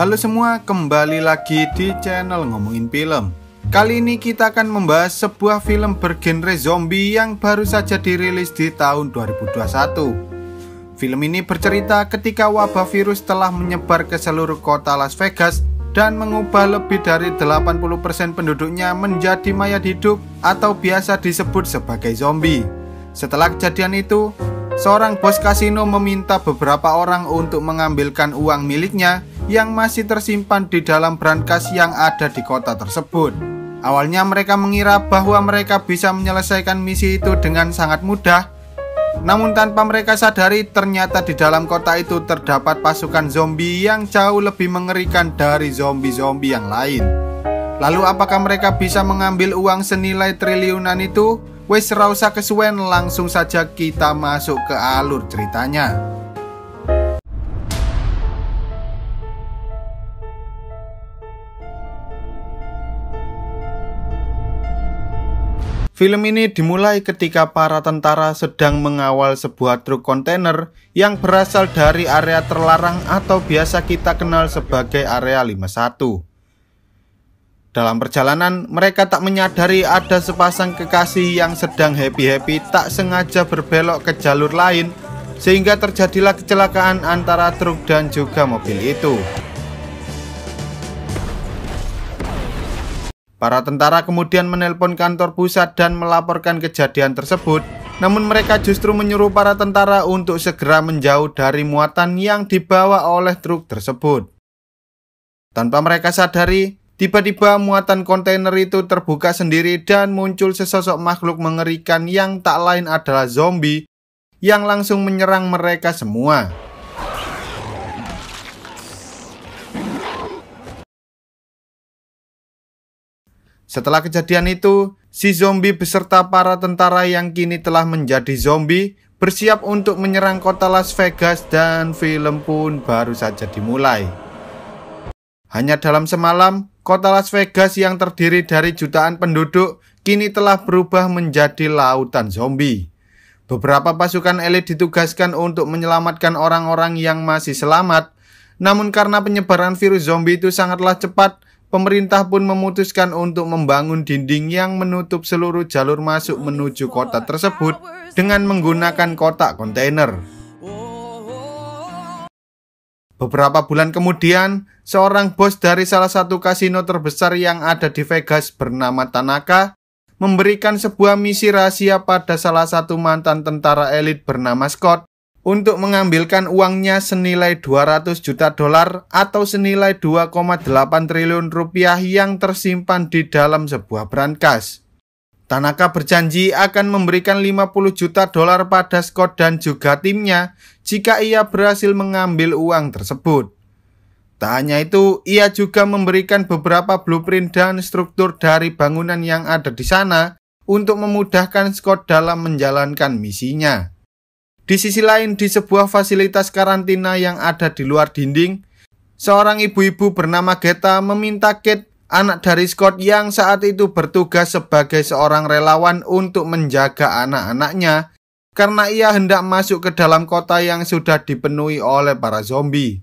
Halo semua, kembali lagi di channel Ngomongin Film. Kali ini kita akan membahas sebuah film bergenre zombie yang baru saja dirilis di tahun 2021. Film ini bercerita ketika wabah virus telah menyebar ke seluruh kota Las Vegas dan mengubah lebih dari 80% penduduknya menjadi mayat hidup atau biasa disebut sebagai zombie. Setelah kejadian itu, Seorang bos kasino meminta beberapa orang untuk mengambilkan uang miliknya yang masih tersimpan di dalam brankas yang ada di kota tersebut. Awalnya mereka mengira bahwa mereka bisa menyelesaikan misi itu dengan sangat mudah. Namun tanpa mereka sadari ternyata di dalam kota itu terdapat pasukan zombie yang jauh lebih mengerikan dari zombie-zombie yang lain. Lalu apakah mereka bisa mengambil uang senilai triliunan itu? Wes rausa kesuwen langsung saja kita masuk ke alur ceritanya. Film ini dimulai ketika para tentara sedang mengawal sebuah truk kontainer yang berasal dari area terlarang atau biasa kita kenal sebagai area 51. Dalam perjalanan, mereka tak menyadari ada sepasang kekasih yang sedang happy-happy tak sengaja berbelok ke jalur lain sehingga terjadilah kecelakaan antara truk dan juga mobil itu. Para tentara kemudian menelpon kantor pusat dan melaporkan kejadian tersebut, namun mereka justru menyuruh para tentara untuk segera menjauh dari muatan yang dibawa oleh truk tersebut. Tanpa mereka sadari, Tiba-tiba muatan kontainer itu terbuka sendiri dan muncul sesosok makhluk mengerikan yang tak lain adalah zombie yang langsung menyerang mereka semua. Setelah kejadian itu, si zombie beserta para tentara yang kini telah menjadi zombie bersiap untuk menyerang kota Las Vegas dan film pun baru saja dimulai. Hanya dalam semalam, Kota Las Vegas yang terdiri dari jutaan penduduk kini telah berubah menjadi lautan zombie. Beberapa pasukan elit ditugaskan untuk menyelamatkan orang-orang yang masih selamat. Namun karena penyebaran virus zombie itu sangatlah cepat, pemerintah pun memutuskan untuk membangun dinding yang menutup seluruh jalur masuk menuju kota tersebut dengan menggunakan kotak kontainer. Beberapa bulan kemudian, seorang bos dari salah satu kasino terbesar yang ada di Vegas bernama Tanaka memberikan sebuah misi rahasia pada salah satu mantan tentara elit bernama Scott untuk mengambilkan uangnya senilai 200 juta dolar atau senilai 2,8 triliun rupiah yang tersimpan di dalam sebuah brankas. Tanaka berjanji akan memberikan 50 juta dolar pada Scott dan juga timnya jika ia berhasil mengambil uang tersebut. Tak hanya itu, ia juga memberikan beberapa blueprint dan struktur dari bangunan yang ada di sana untuk memudahkan Scott dalam menjalankan misinya. Di sisi lain, di sebuah fasilitas karantina yang ada di luar dinding, seorang ibu-ibu bernama Geta meminta Kate anak dari Scott yang saat itu bertugas sebagai seorang relawan untuk menjaga anak-anaknya karena ia hendak masuk ke dalam kota yang sudah dipenuhi oleh para zombie.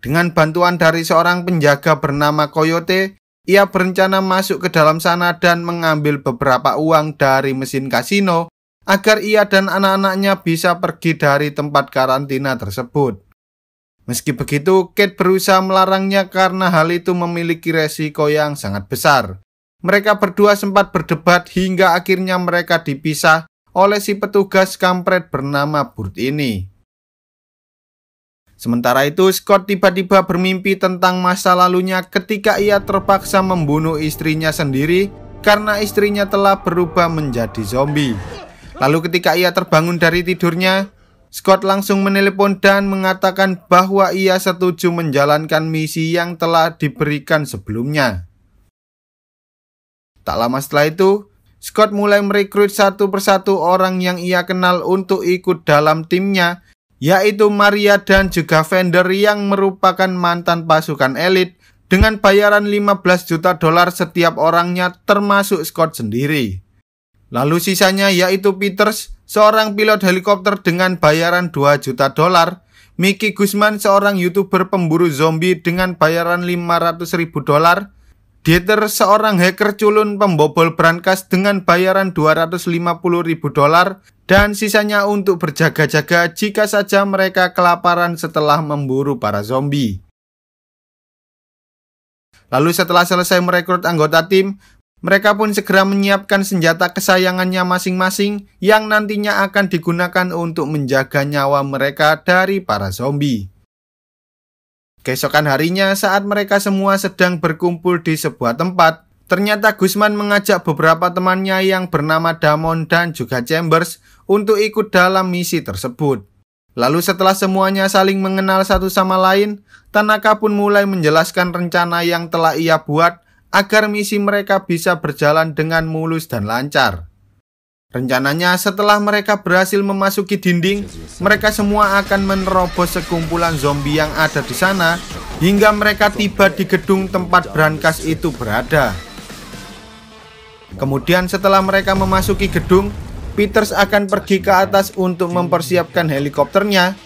Dengan bantuan dari seorang penjaga bernama Coyote, ia berencana masuk ke dalam sana dan mengambil beberapa uang dari mesin kasino agar ia dan anak-anaknya bisa pergi dari tempat karantina tersebut. Meski begitu, Kate berusaha melarangnya karena hal itu memiliki resiko yang sangat besar. Mereka berdua sempat berdebat hingga akhirnya mereka dipisah oleh si petugas kampret bernama Burt ini. Sementara itu, Scott tiba-tiba bermimpi tentang masa lalunya ketika ia terpaksa membunuh istrinya sendiri karena istrinya telah berubah menjadi zombie. Lalu ketika ia terbangun dari tidurnya, Scott langsung menelepon dan mengatakan bahwa ia setuju menjalankan misi yang telah diberikan sebelumnya. Tak lama setelah itu, Scott mulai merekrut satu persatu orang yang ia kenal untuk ikut dalam timnya, yaitu Maria dan juga Fender yang merupakan mantan pasukan elit dengan bayaran 15 juta dolar setiap orangnya termasuk Scott sendiri. Lalu sisanya yaitu Peters, seorang pilot helikopter dengan bayaran 2 juta dolar, Mickey Guzman, seorang YouTuber pemburu zombie dengan bayaran 500 ribu dolar, Dieter, seorang hacker culun pembobol brankas dengan bayaran 250 ribu dolar, dan sisanya untuk berjaga-jaga jika saja mereka kelaparan setelah memburu para zombie. Lalu setelah selesai merekrut anggota tim, mereka pun segera menyiapkan senjata kesayangannya masing-masing yang nantinya akan digunakan untuk menjaga nyawa mereka dari para zombie. Keesokan harinya saat mereka semua sedang berkumpul di sebuah tempat, ternyata Gusman mengajak beberapa temannya yang bernama Damon dan juga Chambers untuk ikut dalam misi tersebut. Lalu setelah semuanya saling mengenal satu sama lain, Tanaka pun mulai menjelaskan rencana yang telah ia buat agar misi mereka bisa berjalan dengan mulus dan lancar. Rencananya setelah mereka berhasil memasuki dinding, mereka semua akan menerobos sekumpulan zombie yang ada di sana hingga mereka tiba di gedung tempat Brankas itu berada. Kemudian setelah mereka memasuki gedung, Peters akan pergi ke atas untuk mempersiapkan helikopternya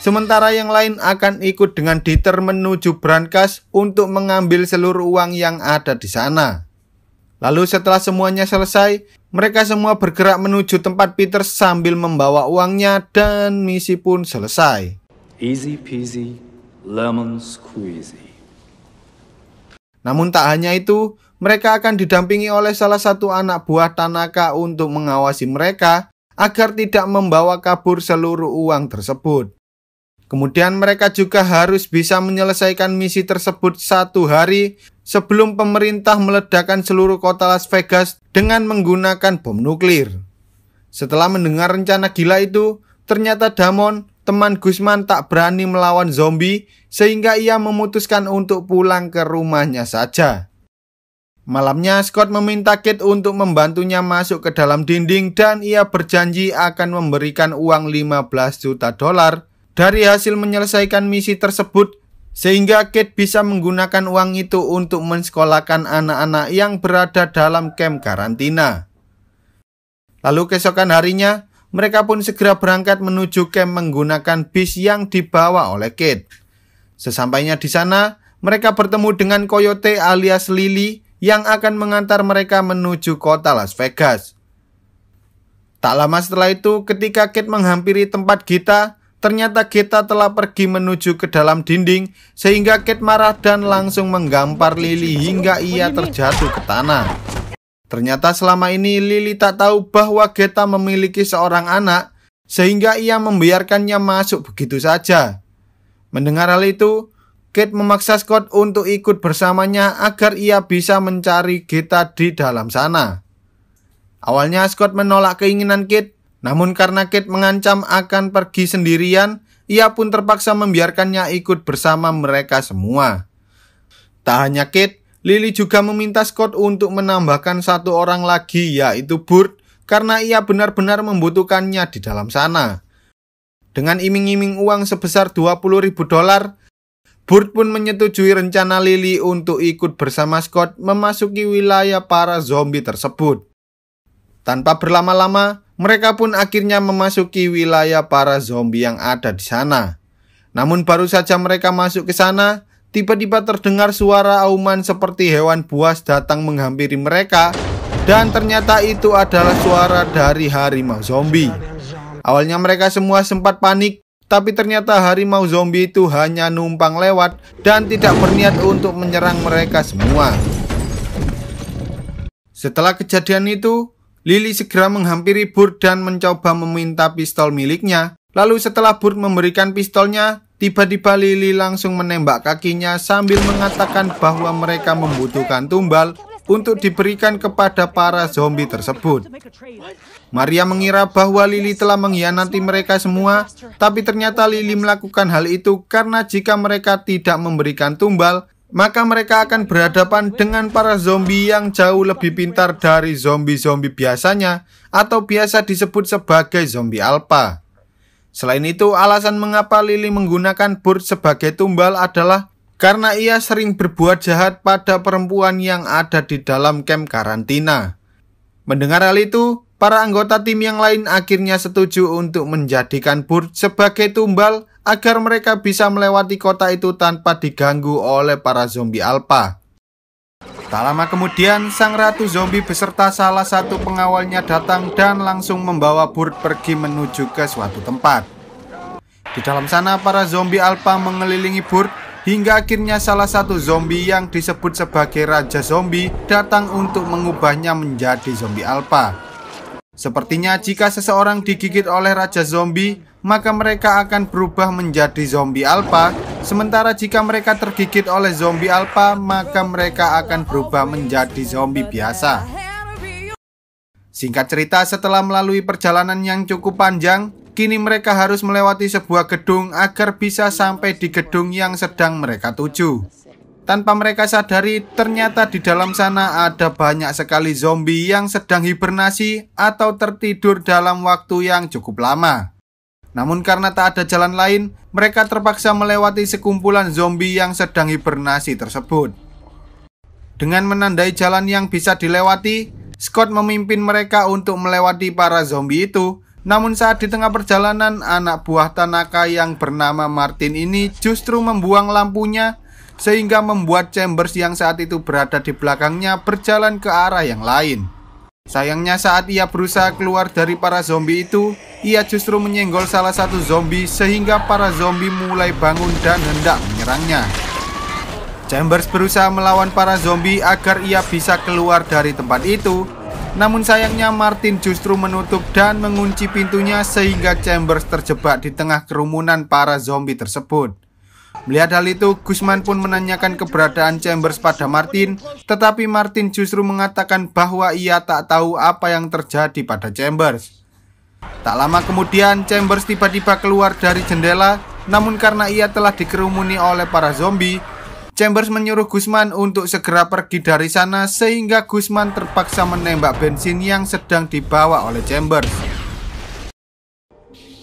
Sementara yang lain akan ikut dengan Dieter menuju Brankas untuk mengambil seluruh uang yang ada di sana. Lalu setelah semuanya selesai, mereka semua bergerak menuju tempat Peter sambil membawa uangnya dan misi pun selesai. Easy peasy, lemon squeezy. Namun tak hanya itu, mereka akan didampingi oleh salah satu anak buah Tanaka untuk mengawasi mereka agar tidak membawa kabur seluruh uang tersebut. Kemudian mereka juga harus bisa menyelesaikan misi tersebut satu hari sebelum pemerintah meledakkan seluruh kota Las Vegas dengan menggunakan bom nuklir. Setelah mendengar rencana gila itu, ternyata Damon, teman Guzman tak berani melawan zombie sehingga ia memutuskan untuk pulang ke rumahnya saja. Malamnya Scott meminta Kate untuk membantunya masuk ke dalam dinding dan ia berjanji akan memberikan uang 15 juta dolar dari hasil menyelesaikan misi tersebut sehingga Kate bisa menggunakan uang itu untuk mensekolahkan anak-anak yang berada dalam kamp karantina. Lalu keesokan harinya, mereka pun segera berangkat menuju kamp menggunakan bis yang dibawa oleh Kate. Sesampainya di sana, mereka bertemu dengan Coyote alias Lily yang akan mengantar mereka menuju kota Las Vegas. Tak lama setelah itu, ketika Kate menghampiri tempat Gita, Ternyata Geta telah pergi menuju ke dalam dinding sehingga Kate marah dan langsung menggampar Lily hingga ia terjatuh ke tanah. Ternyata selama ini Lily tak tahu bahwa Geta memiliki seorang anak sehingga ia membiarkannya masuk begitu saja. Mendengar hal itu, Kate memaksa Scott untuk ikut bersamanya agar ia bisa mencari Geta di dalam sana. Awalnya Scott menolak keinginan Kate namun karena Kate mengancam akan pergi sendirian, ia pun terpaksa membiarkannya ikut bersama mereka semua. Tak hanya Kate, Lily juga meminta Scott untuk menambahkan satu orang lagi yaitu Burt karena ia benar-benar membutuhkannya di dalam sana. Dengan iming-iming uang sebesar 20 ribu dolar, Burt pun menyetujui rencana Lily untuk ikut bersama Scott memasuki wilayah para zombie tersebut. Tanpa berlama-lama, mereka pun akhirnya memasuki wilayah para zombie yang ada di sana. Namun baru saja mereka masuk ke sana, tiba-tiba terdengar suara auman seperti hewan buas datang menghampiri mereka dan ternyata itu adalah suara dari harimau zombie. Awalnya mereka semua sempat panik, tapi ternyata harimau zombie itu hanya numpang lewat dan tidak berniat untuk menyerang mereka semua. Setelah kejadian itu, Lily segera menghampiri Burt dan mencoba meminta pistol miliknya. Lalu setelah Burt memberikan pistolnya, tiba-tiba Lily langsung menembak kakinya sambil mengatakan bahwa mereka membutuhkan tumbal untuk diberikan kepada para zombie tersebut. Maria mengira bahwa Lily telah mengkhianati mereka semua, tapi ternyata Lily melakukan hal itu karena jika mereka tidak memberikan tumbal, maka mereka akan berhadapan dengan para zombie yang jauh lebih pintar dari zombie-zombie biasanya atau biasa disebut sebagai zombie alpha. Selain itu, alasan mengapa Lily menggunakan Burt sebagai tumbal adalah karena ia sering berbuat jahat pada perempuan yang ada di dalam kamp karantina. Mendengar hal itu, para anggota tim yang lain akhirnya setuju untuk menjadikan Burt sebagai tumbal agar mereka bisa melewati kota itu tanpa diganggu oleh para zombie alpha. Tak lama kemudian, sang ratu zombie beserta salah satu pengawalnya datang dan langsung membawa Burt pergi menuju ke suatu tempat. Di dalam sana, para zombie alpha mengelilingi Burt hingga akhirnya salah satu zombie yang disebut sebagai Raja Zombie datang untuk mengubahnya menjadi zombie alpha. Sepertinya jika seseorang digigit oleh raja zombie, maka mereka akan berubah menjadi zombie alfa. Sementara jika mereka tergigit oleh zombie alfa, maka mereka akan berubah menjadi zombie biasa. Singkat cerita, setelah melalui perjalanan yang cukup panjang, kini mereka harus melewati sebuah gedung agar bisa sampai di gedung yang sedang mereka tuju. Tanpa mereka sadari, ternyata di dalam sana ada banyak sekali zombie yang sedang hibernasi atau tertidur dalam waktu yang cukup lama. Namun karena tak ada jalan lain, mereka terpaksa melewati sekumpulan zombie yang sedang hibernasi tersebut. Dengan menandai jalan yang bisa dilewati, Scott memimpin mereka untuk melewati para zombie itu. Namun saat di tengah perjalanan, anak buah Tanaka yang bernama Martin ini justru membuang lampunya sehingga membuat Chambers yang saat itu berada di belakangnya berjalan ke arah yang lain. Sayangnya saat ia berusaha keluar dari para zombie itu, ia justru menyenggol salah satu zombie sehingga para zombie mulai bangun dan hendak menyerangnya. Chambers berusaha melawan para zombie agar ia bisa keluar dari tempat itu, namun sayangnya Martin justru menutup dan mengunci pintunya sehingga Chambers terjebak di tengah kerumunan para zombie tersebut. Melihat hal itu, Guzman pun menanyakan keberadaan Chambers pada Martin, tetapi Martin justru mengatakan bahwa ia tak tahu apa yang terjadi pada Chambers. Tak lama kemudian, Chambers tiba-tiba keluar dari jendela, namun karena ia telah dikerumuni oleh para zombie, Chambers menyuruh Guzman untuk segera pergi dari sana sehingga Guzman terpaksa menembak bensin yang sedang dibawa oleh Chambers.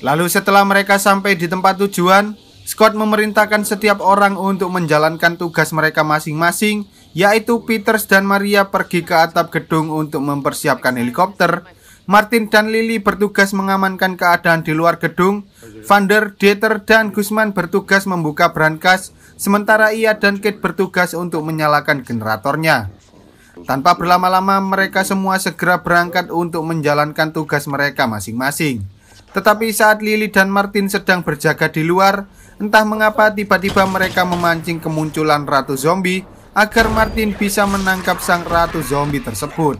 Lalu setelah mereka sampai di tempat tujuan, Scott memerintahkan setiap orang untuk menjalankan tugas mereka masing-masing, yaitu Peters dan Maria pergi ke atap gedung untuk mempersiapkan helikopter. Martin dan Lily bertugas mengamankan keadaan di luar gedung. Vander, Dieter, dan Guzman bertugas membuka brankas, sementara ia dan Kate bertugas untuk menyalakan generatornya. Tanpa berlama-lama, mereka semua segera berangkat untuk menjalankan tugas mereka masing-masing. Tetapi saat Lily dan Martin sedang berjaga di luar, Entah mengapa tiba-tiba mereka memancing kemunculan ratu zombie agar Martin bisa menangkap sang ratu zombie tersebut.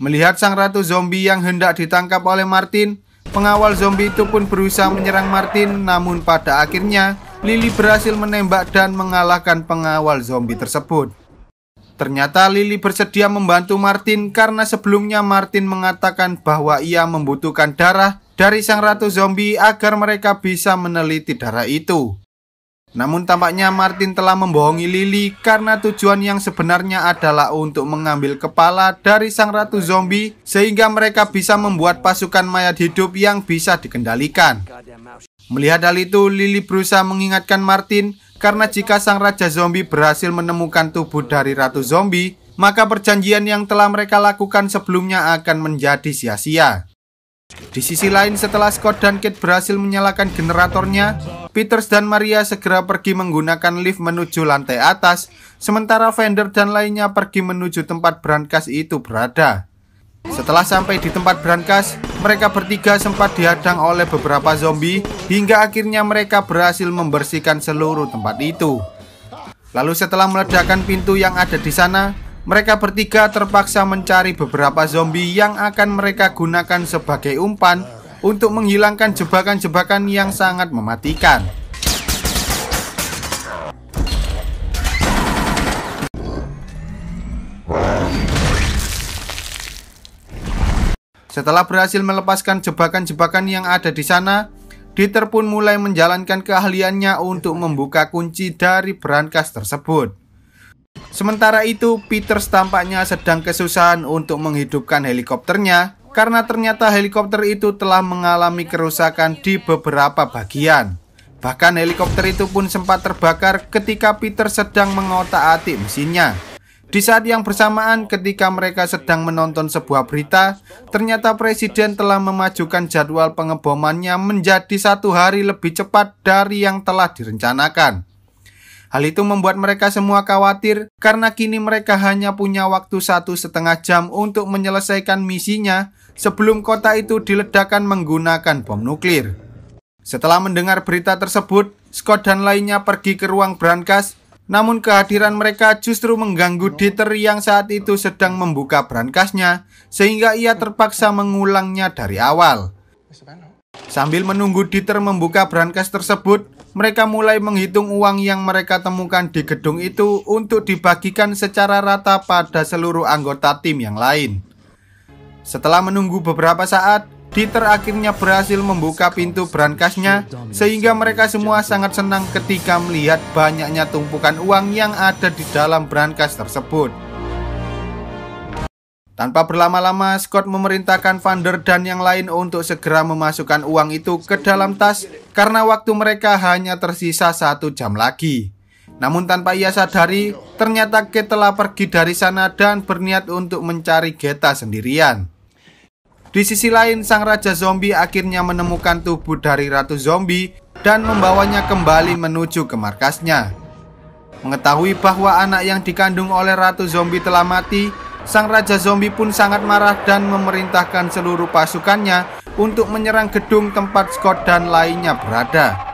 Melihat sang ratu zombie yang hendak ditangkap oleh Martin, pengawal zombie itu pun berusaha menyerang Martin namun pada akhirnya Lily berhasil menembak dan mengalahkan pengawal zombie tersebut. Ternyata Lily bersedia membantu Martin karena sebelumnya Martin mengatakan bahwa ia membutuhkan darah dari sang ratu zombie agar mereka bisa meneliti darah itu. Namun tampaknya Martin telah membohongi Lily karena tujuan yang sebenarnya adalah untuk mengambil kepala dari sang ratu zombie sehingga mereka bisa membuat pasukan mayat hidup yang bisa dikendalikan. Melihat hal itu, Lily berusaha mengingatkan Martin karena jika sang raja zombie berhasil menemukan tubuh dari ratu zombie, maka perjanjian yang telah mereka lakukan sebelumnya akan menjadi sia-sia. Di sisi lain setelah Scott dan Kate berhasil menyalakan generatornya, Peters dan Maria segera pergi menggunakan lift menuju lantai atas, sementara Fender dan lainnya pergi menuju tempat berangkas itu berada. Setelah sampai di tempat berangkas, mereka bertiga sempat dihadang oleh beberapa zombie hingga akhirnya mereka berhasil membersihkan seluruh tempat itu. Lalu setelah meledakkan pintu yang ada di sana, mereka bertiga terpaksa mencari beberapa zombie yang akan mereka gunakan sebagai umpan untuk menghilangkan jebakan-jebakan yang sangat mematikan. Setelah berhasil melepaskan jebakan-jebakan yang ada di sana, Dieter pun mulai menjalankan keahliannya untuk membuka kunci dari brankas tersebut. Sementara itu, Peter tampaknya sedang kesusahan untuk menghidupkan helikopternya karena ternyata helikopter itu telah mengalami kerusakan di beberapa bagian. Bahkan helikopter itu pun sempat terbakar ketika Peter sedang mengotak-atik mesinnya. Di saat yang bersamaan ketika mereka sedang menonton sebuah berita, ternyata presiden telah memajukan jadwal pengebomannya menjadi satu hari lebih cepat dari yang telah direncanakan. Hal itu membuat mereka semua khawatir karena kini mereka hanya punya waktu satu setengah jam untuk menyelesaikan misinya sebelum kota itu diledakkan menggunakan bom nuklir. Setelah mendengar berita tersebut, Scott dan lainnya pergi ke ruang brankas, namun kehadiran mereka justru mengganggu Dieter yang saat itu sedang membuka brankasnya, sehingga ia terpaksa mengulangnya dari awal. Sambil menunggu Dieter membuka brankas tersebut, mereka mulai menghitung uang yang mereka temukan di gedung itu untuk dibagikan secara rata pada seluruh anggota tim yang lain. Setelah menunggu beberapa saat, Dieter akhirnya berhasil membuka pintu brankasnya sehingga mereka semua sangat senang ketika melihat banyaknya tumpukan uang yang ada di dalam brankas tersebut. Tanpa berlama-lama, Scott memerintahkan Vander dan yang lain untuk segera memasukkan uang itu ke dalam tas karena waktu mereka hanya tersisa satu jam lagi. Namun tanpa ia sadari, ternyata Kate telah pergi dari sana dan berniat untuk mencari Geta sendirian. Di sisi lain, sang raja zombie akhirnya menemukan tubuh dari ratu zombie dan membawanya kembali menuju ke markasnya. Mengetahui bahwa anak yang dikandung oleh ratu zombie telah mati, Sang Raja Zombie pun sangat marah dan memerintahkan seluruh pasukannya untuk menyerang gedung tempat Scott dan lainnya berada.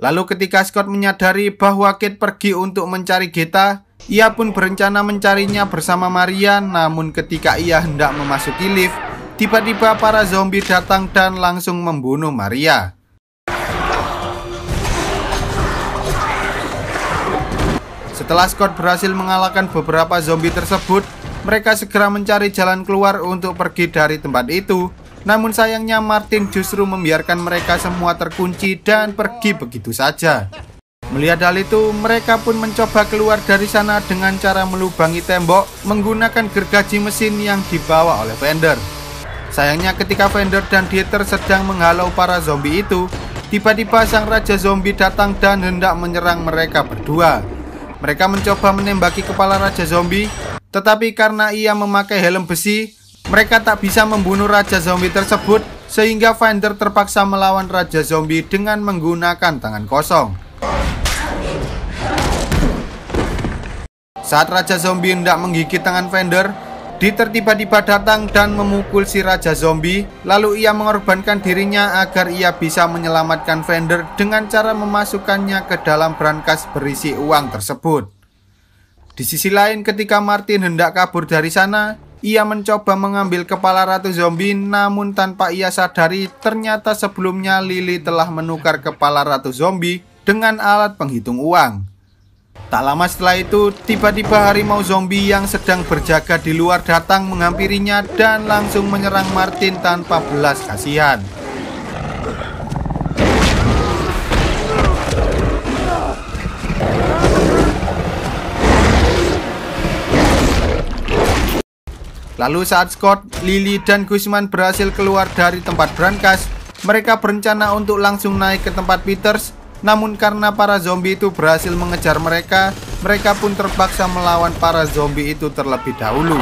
Lalu ketika Scott menyadari bahwa Kate pergi untuk mencari Geta, ia pun berencana mencarinya bersama Maria, namun ketika ia hendak memasuki lift, tiba-tiba para zombie datang dan langsung membunuh Maria. Setelah Scott berhasil mengalahkan beberapa zombie tersebut, mereka segera mencari jalan keluar untuk pergi dari tempat itu namun sayangnya Martin justru membiarkan mereka semua terkunci dan pergi begitu saja. Melihat hal itu, mereka pun mencoba keluar dari sana dengan cara melubangi tembok menggunakan gergaji mesin yang dibawa oleh Fender. Sayangnya ketika Fender dan dieter sedang menghalau para zombie itu, tiba-tiba sang raja zombie datang dan hendak menyerang mereka berdua. Mereka mencoba menembaki kepala raja zombie, tetapi karena ia memakai helm besi, mereka tak bisa membunuh raja zombie tersebut sehingga Finder terpaksa melawan raja zombie dengan menggunakan tangan kosong. Saat raja zombie hendak menggigit tangan Fender, Dieter tiba-tiba datang dan memukul si Raja Zombie, lalu ia mengorbankan dirinya agar ia bisa menyelamatkan Fender dengan cara memasukkannya ke dalam brankas berisi uang tersebut. Di sisi lain ketika Martin hendak kabur dari sana, ia mencoba mengambil kepala ratu zombie, namun tanpa ia sadari, ternyata sebelumnya Lily telah menukar kepala ratu zombie dengan alat penghitung uang. Tak lama setelah itu, tiba-tiba harimau zombie yang sedang berjaga di luar datang menghampirinya dan langsung menyerang Martin tanpa belas kasihan. Lalu saat Scott, Lily, dan Guzman berhasil keluar dari tempat brankas, mereka berencana untuk langsung naik ke tempat Peters, namun karena para zombie itu berhasil mengejar mereka, mereka pun terpaksa melawan para zombie itu terlebih dahulu.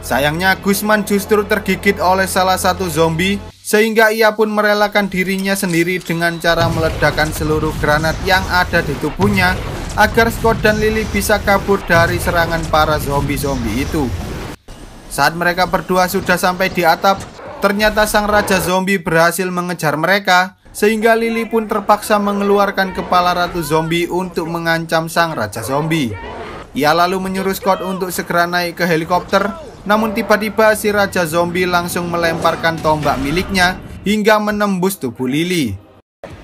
Sayangnya Guzman justru tergigit oleh salah satu zombie sehingga ia pun merelakan dirinya sendiri dengan cara meledakkan seluruh granat yang ada di tubuhnya agar Scott dan Lily bisa kabur dari serangan para zombie-zombie itu. Saat mereka berdua sudah sampai di atap, ternyata sang raja zombie berhasil mengejar mereka sehingga Lily pun terpaksa mengeluarkan kepala ratu zombie untuk mengancam sang raja zombie. Ia lalu menyuruh Scott untuk segera naik ke helikopter namun tiba-tiba si Raja Zombie langsung melemparkan tombak miliknya hingga menembus tubuh Lily.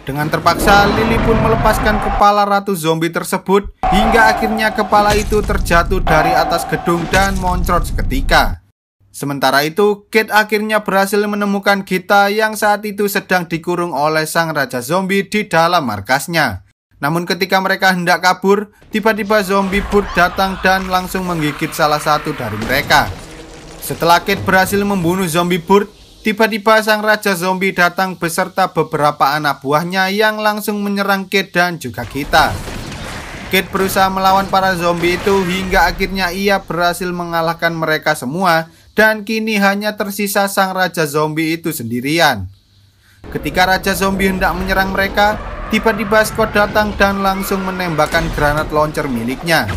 Dengan terpaksa, Lily pun melepaskan kepala Ratu Zombie tersebut hingga akhirnya kepala itu terjatuh dari atas gedung dan moncrot seketika. Sementara itu, Kate akhirnya berhasil menemukan Gita yang saat itu sedang dikurung oleh sang raja zombie di dalam markasnya. Namun ketika mereka hendak kabur, tiba-tiba zombie boot datang dan langsung menggigit salah satu dari mereka. Setelah Kate berhasil membunuh zombie Burt, tiba-tiba sang raja zombie datang beserta beberapa anak buahnya yang langsung menyerang Kate dan juga kita. Kate berusaha melawan para zombie itu hingga akhirnya ia berhasil mengalahkan mereka semua dan kini hanya tersisa sang raja zombie itu sendirian. Ketika raja zombie hendak menyerang mereka, tiba-tiba Scott datang dan langsung menembakkan granat launcher miliknya.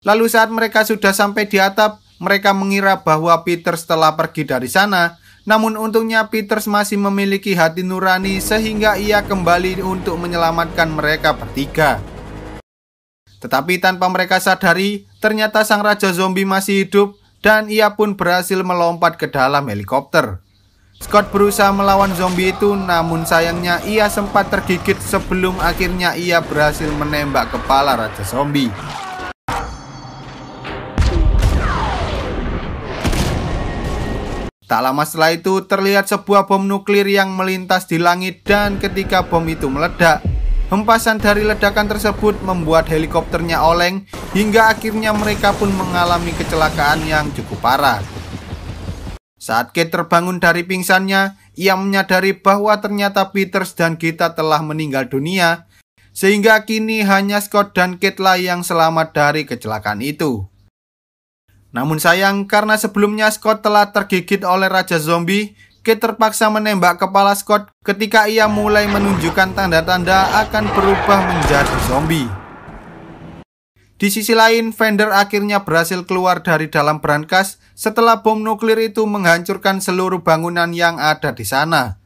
Lalu saat mereka sudah sampai di atap, mereka mengira bahwa Peter setelah pergi dari sana. Namun untungnya Peter masih memiliki hati nurani sehingga ia kembali untuk menyelamatkan mereka bertiga. Tetapi tanpa mereka sadari, ternyata sang raja zombie masih hidup dan ia pun berhasil melompat ke dalam helikopter. Scott berusaha melawan zombie itu namun sayangnya ia sempat tergigit sebelum akhirnya ia berhasil menembak kepala raja zombie. Tak lama setelah itu terlihat sebuah bom nuklir yang melintas di langit dan ketika bom itu meledak, hempasan dari ledakan tersebut membuat helikopternya oleng hingga akhirnya mereka pun mengalami kecelakaan yang cukup parah. Saat Kate terbangun dari pingsannya, ia menyadari bahwa ternyata Peters dan kita telah meninggal dunia, sehingga kini hanya Scott dan Kate lah yang selamat dari kecelakaan itu. Namun sayang karena sebelumnya Scott telah tergigit oleh Raja Zombie, Kate terpaksa menembak kepala Scott ketika ia mulai menunjukkan tanda-tanda akan berubah menjadi zombie. Di sisi lain, Fender akhirnya berhasil keluar dari dalam brankas setelah bom nuklir itu menghancurkan seluruh bangunan yang ada di sana.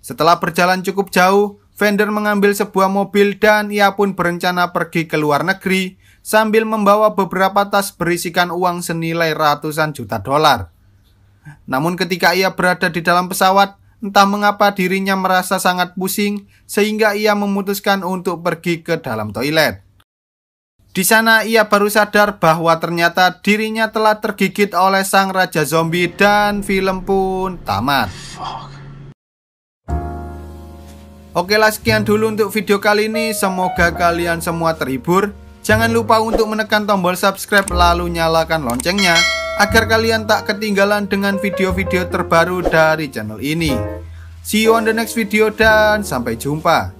Setelah berjalan cukup jauh, Fender mengambil sebuah mobil dan ia pun berencana pergi ke luar negeri sambil membawa beberapa tas berisikan uang senilai ratusan juta dolar. Namun ketika ia berada di dalam pesawat, entah mengapa dirinya merasa sangat pusing sehingga ia memutuskan untuk pergi ke dalam toilet. Di sana ia baru sadar bahwa ternyata dirinya telah tergigit oleh sang raja zombie dan film pun tamat. Oke lah sekian dulu untuk video kali ini, semoga kalian semua terhibur. Jangan lupa untuk menekan tombol subscribe lalu nyalakan loncengnya agar kalian tak ketinggalan dengan video-video terbaru dari channel ini. See you on the next video dan sampai jumpa.